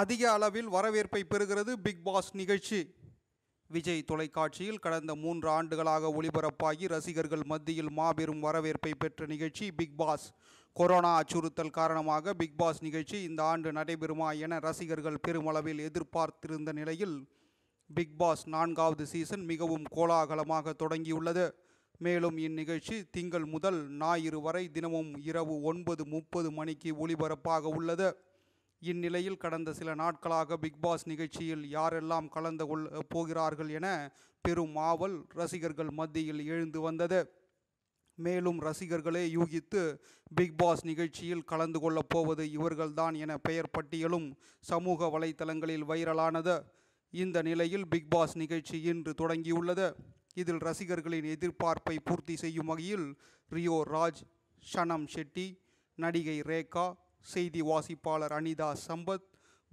அதிக அளவில் வரவேற்பை பெறுகிறது பிக் பாஸ் நிகழ்ச்சி விஜய் தொலைக்காட்சியில் கடந்த மூன்று ஆண்டுகளாக ஒளிபரப்பாகி ரசிகர்கள் மத்தியில் மாபெரும் வரவேற்பை பெற்ற நிகழ்ச்சி பிக் பாஸ் கொரோனா அச்சுறுத்தல் காரணமாக பிக் பாஸ் நிகழ்ச்சி இந்த ஆண்டு நடைபெறுமா என ரசிகர்கள் பெருமளவில் எதிர்பார்த்திருந்த நிலையில் பிக் பாஸ் நான்காவது சீசன் மிகவும் கோலாகலமாக தொடங்கியுள்ளது மேலும் இந்நிகழ்ச்சி திங்கள் முதல் ஞாயிறு வரை தினமும் இரவு ஒன்பது முப்பது மணிக்கு ஒளிபரப்பாக உள்ளது இந்நிலையில் கடந்த சில நாட்களாக பிக்பாஸ் நிகழ்ச்சியில் யாரெல்லாம் கலந்து கொள்ள போகிறார்கள் என பெரும் ஆவல் ரசிகர்கள் மத்தியில் எழுந்து வந்தது மேலும் ரசிகர்களே யூகித்து பிக்பாஸ் நிகழ்ச்சியில் கலந்து கொள்ளப் போவது இவர்கள்தான் என பெயர் பட்டியலும் சமூக வலைத்தளங்களில் வைரலானது இந்த நிலையில் பிக்பாஸ் நிகழ்ச்சி இன்று தொடங்கியுள்ளது இதில் ரசிகர்களின் எதிர்பார்ப்பை பூர்த்தி செய்யும் வகையில் ரியோ ராஜ் ஷனம் ஷெட்டி நடிகை ரேகா செய்தி வாசிப்பாளர் அனிதா சம்பத்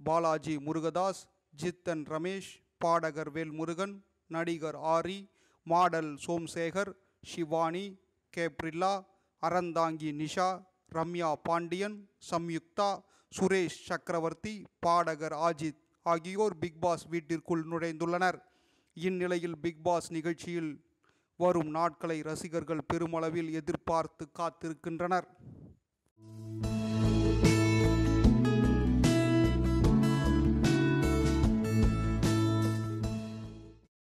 பாலாஜி முருகதாஸ் ஜித்தன் ரமேஷ் பாடகர் வேல்முருகன் நடிகர் ஆரி மாடல் சோம்சேகர் ஷிவானி கேப்ரில்லா அறந்தாங்கி நிஷா ரம்யா பாண்டியன் சம்யுக்தா சுரேஷ் சக்கரவர்த்தி பாடகர் ஆஜித் ஆகியோர் பிக்பாஸ் வீட்டிற்குள் நுழைந்துள்ளனர் இந்நிலையில் பிக்பாஸ் நிகழ்ச்சியில் வரும் நாட்களை ரசிகர்கள் பெருமளவில் எதிர்பார்த்து காத்திருக்கின்றனர்